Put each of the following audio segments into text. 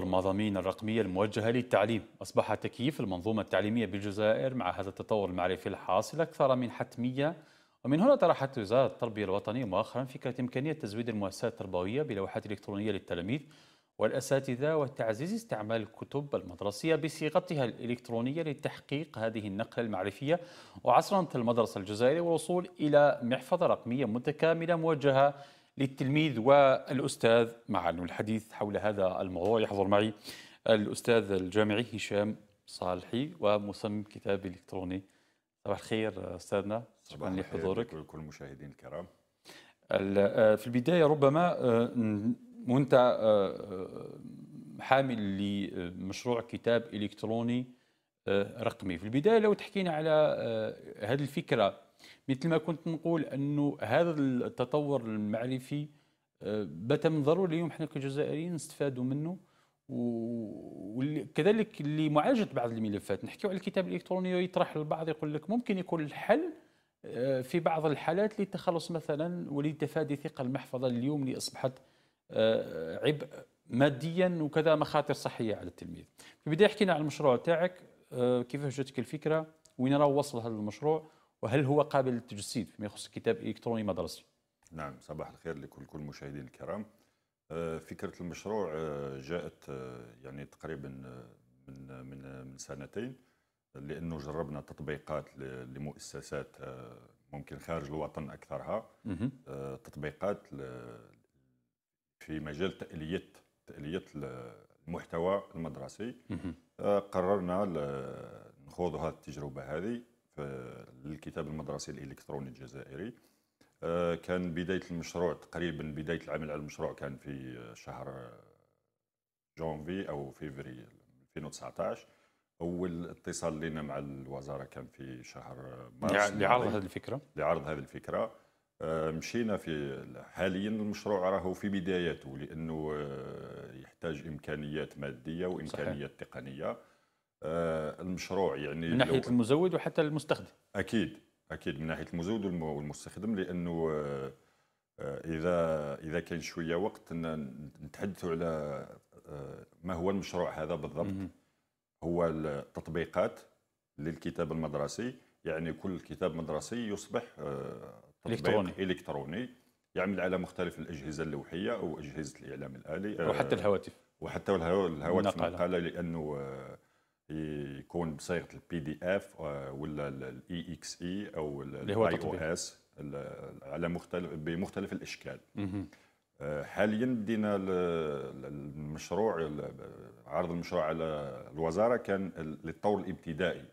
تطور مضامين الرقمية الموجهة للتعليم أصبح تكييف المنظومة التعليمية بالجزائر مع هذا التطور المعرفي الحاصل أكثر من حتمية ومن هنا طرحت وزارة التربية الوطنية مؤخرا فكرة إمكانية تزويد المؤسسات التربوية بلوحات إلكترونية للتلاميذ والأساتذة وتعزيز استعمال الكتب المدرسية بصيغتها الإلكترونية لتحقيق هذه النقلة المعرفية وعصرنة المدرسة الجزائرية والوصول إلى محفظة رقمية متكاملة موجهة للتلميذ والأستاذ معا والحديث حول هذا الموضوع يحضر معي الأستاذ الجامعي هشام صالحي ومصمم كتاب إلكتروني صباح الخير أستاذنا شكرا لحضورك لكل المشاهدين الكرام آه، في البداية ربما آه، وأنت آه، حامل لمشروع كتاب إلكتروني رقمي في البداية لو تحكينا على هذه الفكرة مثل ما كنت نقول انه هذا التطور المعرفي آه، بات من ضروري اليوم حنا كجزائريين نستفادوا منه وكذلك لمعالجه بعض الملفات نحكيو على الكتاب الالكتروني يطرح البعض يقول لك ممكن يكون الحل آه، في بعض الحالات للتخلص مثلا ولتفادي ثقه المحفظه اليوم اللي اصبحت آه، عبء ماديا وكذا مخاطر صحيه على التلميذ. في البدايه حكينا على المشروع تاعك كيفاش جاتك الفكره وين راه وصل هذا المشروع وهل هو قابل للتجسيد فيما يخص الكتاب الالكتروني مدرسي؟ نعم صباح الخير لكل كل المشاهدين الكرام آه، فكره المشروع آه، جاءت آه، يعني تقريبا من من من سنتين لانه جربنا تطبيقات لمؤسسات ممكن خارج الوطن اكثرها تطبيقات في مجال تاليه تاليه المحتوى المدرسي قررنا نخوض هذه التجربه هذه آه، للكتاب المدرسي الالكتروني الجزائري آه، كان بدايه المشروع تقريبا بدايه العمل على المشروع كان في آه، شهر جونفي او فيفري 2019 اول اتصال لنا مع الوزاره كان في شهر مارس لعرض هذه الفكره لعرض هذه الفكره مشينا في حاليا المشروع راه في بداياته لانه يحتاج امكانيات ماديه وامكانيات صحيح. تقنيه آه، المشروع يعني من ناحيه المزود وحتى المستخدم اكيد اكيد من ناحيه المزود والمستخدم لانه آه، آه، اذا اذا كان شويه وقت نتحدثوا على ما هو المشروع هذا بالضبط هو التطبيقات للكتاب المدرسي يعني كل كتاب مدرسي يصبح تطبيق الكتروني, إلكتروني يعمل على مختلف الاجهزه اللوحيه او اجهزه الاعلام الالي وحتى الهواتف وحتى الهواتف النقاله لانه يكون بصيغه البي دي اف آه، ولا الاي اكس اي e e او الاي او اس على مختلف بمختلف الاشكال حاليا آه، بدينا المشروع عرض المشروع على الوزاره كان للطور الابتدائي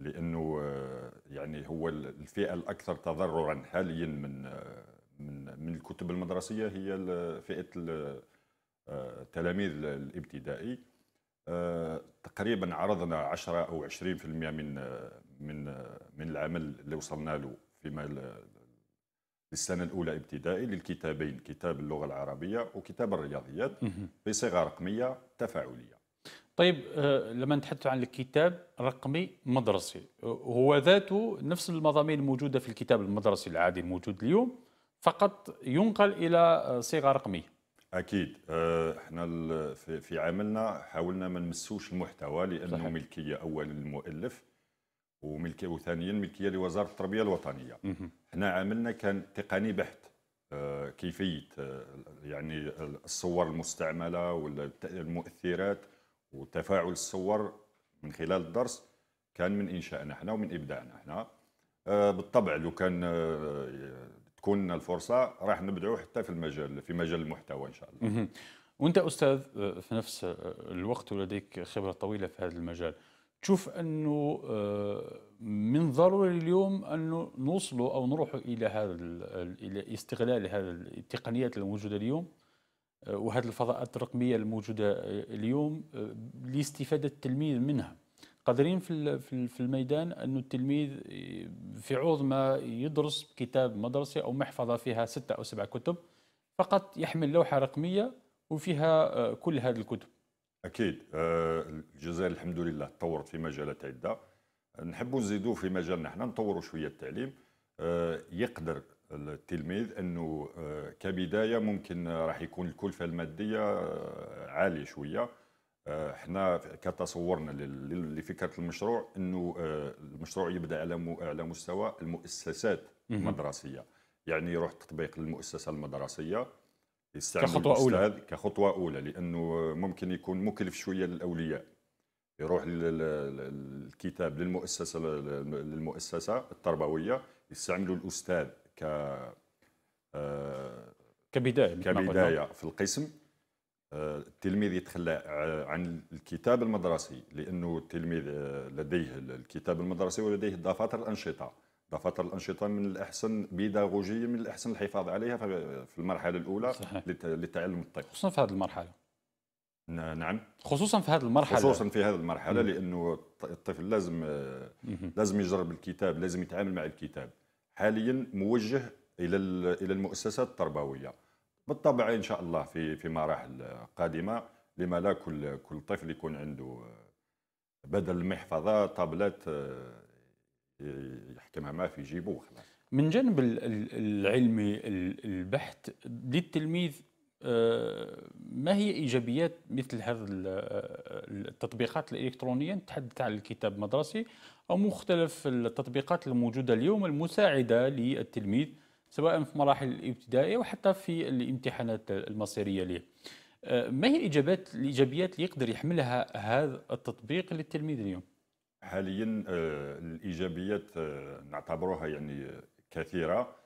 لانه آه، يعني هو الفئه الاكثر تضررا حاليا من من من الكتب المدرسيه هي فئه التلاميذ الابتدائي تقريبا عرضنا 10 او 20% من من من العمل اللي وصلنا له فيما السنة الأولى ابتدائي للكتابين كتاب اللغة العربية وكتاب الرياضيات بصيغة رقمية تفاعلية طيب آه، لما نتحدث عن الكتاب رقمي مدرسي هو ذاته نفس المضامين الموجودة في الكتاب المدرسي العادي الموجود اليوم فقط ينقل إلى آه، صيغة رقمية اكيد آه، احنا في عملنا حاولنا ما نمسوش المحتوى لانه صحيح. ملكيه اول المؤلف وملكيه وثانيا ملكيه لوزاره التربيه الوطنيه احنا عملنا كان تقني بحت آه، كيفيه آه، يعني الصور المستعمله والمؤثرات وتفاعل الصور من خلال الدرس كان من انشائنا احنا ومن ابداعنا احنا بالطبع لو كان تكون لنا الفرصه راح نبدعوا حتى في المجال في مجال المحتوى ان شاء الله وانت استاذ آه، في نفس آه، الوقت ولديك خبره طويله في هذا المجال تشوف انه آه، من ضروري اليوم انه نوصلوا او نروحوا الى هذا الى استغلال هذه التقنيات الموجوده اليوم وهذه الفضاءات الرقميه الموجوده اليوم لاستفاده التلميذ منها قادرين في في الميدان انه التلميذ في عوض ما يدرس كتاب مدرسي او محفظه فيها ستة او سبع كتب فقط يحمل لوحه رقميه وفيها آه، كل هذه الكتب اكيد آه، الجزائر الحمد لله تطورت في مجالات عده نحبوا نزيدوا في مجالنا احنا نطوروا شويه التعليم آه، يقدر التلميذ انه كبدايه ممكن راح يكون الكلفه الماديه عاليه شويه احنا كتصورنا لفكره المشروع انه آه، المشروع يبدا على على مستوى المؤسسات المدرسيه يعني يروح تطبيق للمؤسسه المدرسيه كخطوه اولى كخطوه اولى لانه ممكن يكون مكلف شويه للاولياء يروح الكتاب للمؤسسه للمؤسسه التربويه يستعملوا الاستاذ ك آه، كبدايه كبدايه في القسم التلميذ يتخلى عن الكتاب المدرسي لانه التلميذ آه، لديه الكتاب المدرسي ولديه دفاتر الانشطه دفاتر الانشطه من الاحسن بيداغوجيا من الاحسن الحفاظ عليها في المرحله الاولى صحيح. لتعلم الطفل خصوصا في هذه المرحله نعم خصوصا في هذه المرحله خصوصا في هذه المرحله مم. لانه الطفل لازم آه، مم. لازم يجرب الكتاب لازم يتعامل مع الكتاب حاليا موجه الى الى المؤسسات التربويه بالطبع ان شاء الله في في مراحل قادمه لما لا كل كل طفل يكون عنده بدل المحفظه طابلات آه، يحكمها ما في جيبه وخلاص من جانب العلمي البحث للتلميذ آه، ما هي ايجابيات مثل هذه آه، التطبيقات الالكترونيه نتحدث عن الكتاب المدرسي او مختلف التطبيقات الموجوده اليوم المساعده للتلميذ سواء في مراحل الابتدائيه وحتى في الامتحانات المصيريه له. أه، ما هي الاجابات الايجابيات اللي يقدر يحملها هذا التطبيق للتلميذ اليوم؟ حاليا أه، الايجابيات أه، نعتبروها يعني كثيره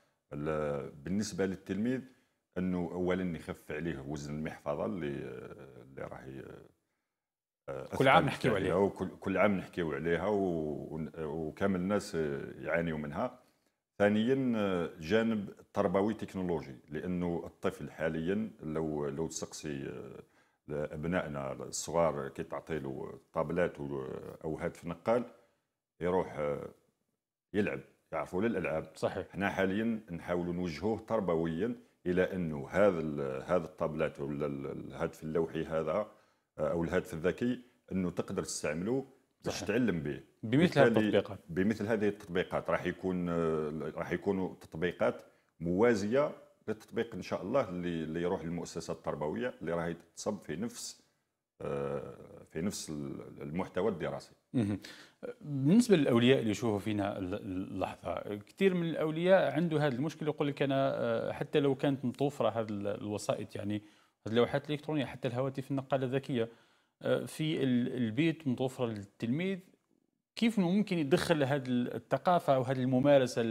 بالنسبه للتلميذ انه اولا يخف عليه وزن المحفظه اللي اللي راهي كل عام نحكيو عليها وكل كل عام نحكيو عليها وكامل الناس يعانيوا منها ثانيا جانب تربوي تكنولوجي لانه الطفل حاليا لو لو تسقسي آه، ابنائنا الصغار كي تعطي له طابلات آه، او هاتف نقال يروح آه، يلعب يعرفوا للالعاب صحيح حنا حاليا نحاول نوجهوه تربويا الى انه هذا هذا الطابلات ولا الهاتف اللوحي هذا او الهاتف الذكي انه تقدر تستعمله باش تعلم به بمثل هذه التطبيقات بمثل هذه التطبيقات راح يكون راح يكونوا تطبيقات موازيه للتطبيق ان شاء الله اللي, اللي يروح للمؤسسات التربويه اللي راهي تتصب في نفس آه، في نفس المحتوى الدراسي. بالنسبه للاولياء اللي يشوفوا فينا اللحظه، كثير من الاولياء عنده هذا المشكل يقول لك انا آه، حتى لو كانت متوفره هذه الوسائط يعني هذه اللوحات الالكترونيه حتى الهواتف النقاله الذكيه آه، في البيت متوفره للتلميذ كيف ممكن يدخل هذه الثقافه او هذه الممارسه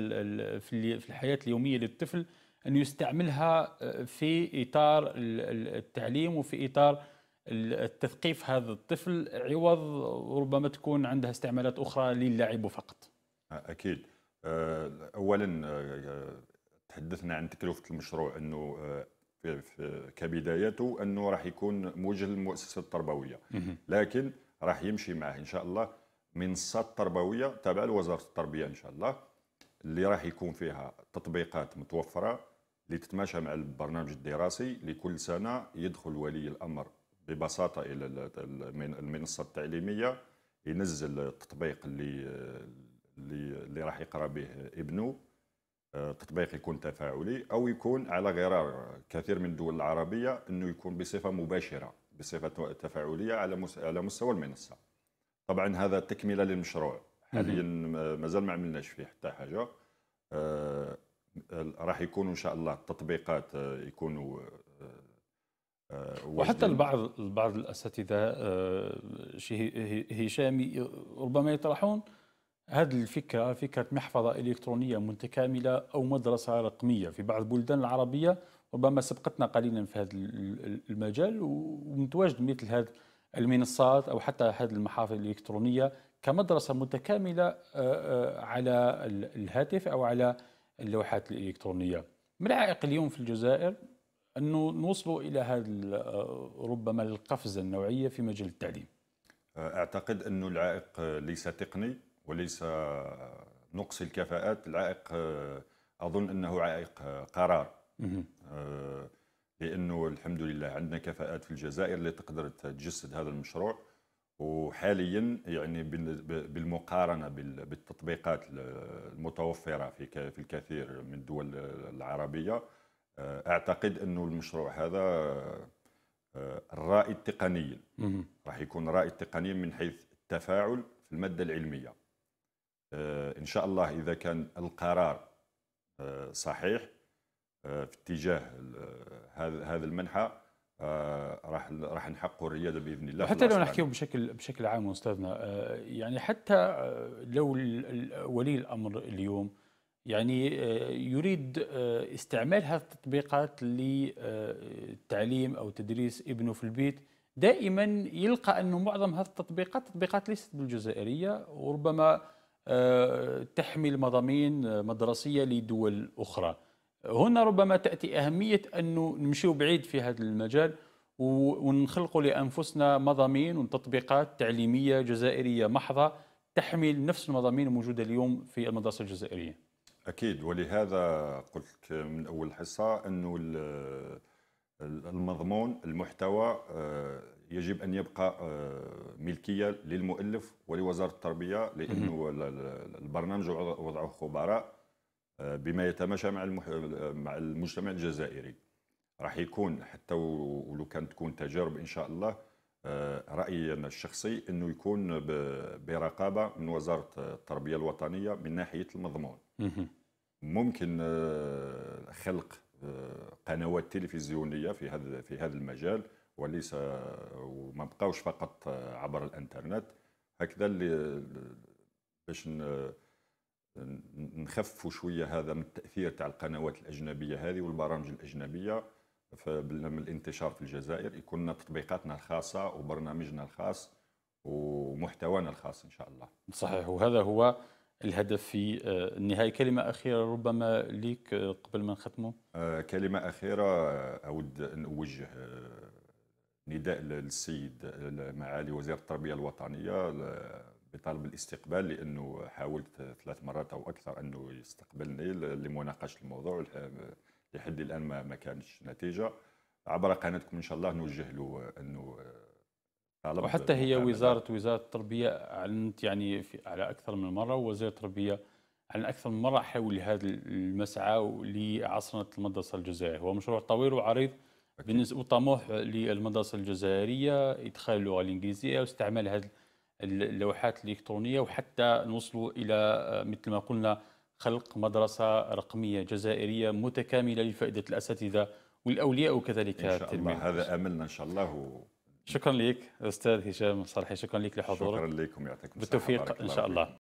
في الحياه اليوميه للطفل أن يستعملها آه، في إطار التعليم وفي إطار التثقيف هذا الطفل عوض ربما تكون عندها استعمالات أخرى للعب فقط أكيد آه، أولا تحدثنا عن تكلفة المشروع أنه في, كبدايته انه راح يكون موجه للمؤسسه التربويه لكن راح يمشي معه ان شاء الله منصه تربويه تابعه لوزاره التربيه ان شاء الله اللي راح يكون فيها تطبيقات متوفره اللي تتماشى مع البرنامج الدراسي لكل سنه يدخل ولي الامر ببساطه الى المنصه التعليميه ينزل التطبيق اللي اللي, اللي راح يقرا به ابنه تطبيق يكون تفاعلي او يكون على غرار كثير من الدول العربيه انه يكون بصفه مباشره بصفه تفاعليه على على مستوى المنصه طبعا هذا تكمله للمشروع حاليا مازال ما عملناش فيه حتى حاجه آه راح يكونوا ان شاء الله التطبيقات آه، يكونوا آه, آه، وحتى البعض البعض الاساتذه آه هشامي ربما يطرحون هذه الفكرة فكرة محفظة إلكترونية متكاملة أو مدرسة رقمية في بعض البلدان العربية ربما سبقتنا قليلا في هذا المجال ومتواجد مثل هذه المنصات أو حتى هذه المحافظ الإلكترونية كمدرسة متكاملة آه، آه، على الهاتف أو على اللوحات الإلكترونية من العائق اليوم في الجزائر أنه نوصلوا إلى هذا آه، ربما القفزة النوعية في مجال التعليم أعتقد أنه العائق ليس تقني وليس نقص الكفاءات العائق اظن انه عائق قرار آه، لانه الحمد لله عندنا كفاءات في الجزائر اللي تقدر تجسد هذا المشروع وحاليا يعني بالمقارنه بالتطبيقات المتوفره في في الكثير من الدول العربيه آه، اعتقد انه المشروع هذا الرائد آه، تقنيا راح يكون رائد تقنيا من حيث التفاعل في الماده العلميه آه، ان شاء الله اذا كان القرار آه، صحيح آه، في اتجاه هذا المنحى راح راح نحققوا الرياده باذن الله حتى لو نحكيه بشكل بشكل عام استاذنا يعني حتى لو ولي الامر اليوم يعني يريد استعمال هذه التطبيقات للتعليم او تدريس ابنه في البيت دائما يلقى انه معظم هذه التطبيقات تطبيقات ليست بالجزائريه وربما آه، تحمل مضامين مدرسية لدول أخرى هنا ربما تأتي أهمية أنه نمشيو بعيد في هذا المجال ونخلقوا لأنفسنا مضامين وتطبيقات تعليمية جزائرية محضة تحمل نفس المضامين الموجودة اليوم في المدرسة الجزائرية أكيد ولهذا قلت من أول حصة أنه المضمون المحتوى آه، يجب ان يبقى آه، ملكيه للمؤلف ولوزاره التربيه لانه البرنامج وضعه خبراء آه، بما يتماشى مع مع المجتمع الجزائري راح يكون حتى ولو كان تكون تجارب ان شاء الله آه، رايي انا الشخصي انه يكون برقابه من وزاره التربيه الوطنيه من ناحيه المضمون ممكن خلق قنوات تلفزيونيه في هذا في هذا المجال وليس وما بقاوش فقط عبر الانترنت هكذا اللي باش نخففوا شويه هذا من التاثير تاع القنوات الاجنبيه هذه والبرامج الاجنبيه من الانتشار في الجزائر يكون لنا تطبيقاتنا الخاصه وبرنامجنا الخاص ومحتوانا الخاص ان شاء الله. صحيح وهذا هو الهدف في النهايه آه، كلمه اخيره ربما ليك آه، قبل ما نختمه. آه، كلمه اخيره اود ان اوجه نداء للسيد معالي وزير التربيه الوطنيه بطلب الاستقبال لانه حاولت ثلاث مرات او اكثر انه يستقبلني لمناقشه الموضوع لحد الان ما كانش نتيجه عبر قناتكم ان شاء الله نوجه له انه طلب وحتى هي وزاره وزاره التربيه اعلنت يعني على اكثر من مره ووزير التربيه عن اكثر من مره حول هذا المسعى لعاصمه المدرسه الجزائريه هو مشروع طويل وعريض بالنسبه وطموح للمدرسة الجزائريه ادخال اللغه الانجليزيه واستعمال هذه اللوحات الالكترونيه وحتى نوصلوا الى آه، مثل ما قلنا خلق مدرسه رقميه جزائريه متكامله لفائده الاساتذه والاولياء وكذلك إن شاء الله هذا املنا ان شاء الله و... شكرا لك استاذ هشام صالحي شكرا لك لحضورك شكرا لكم يعطيكم بالتوفيق ان شاء الله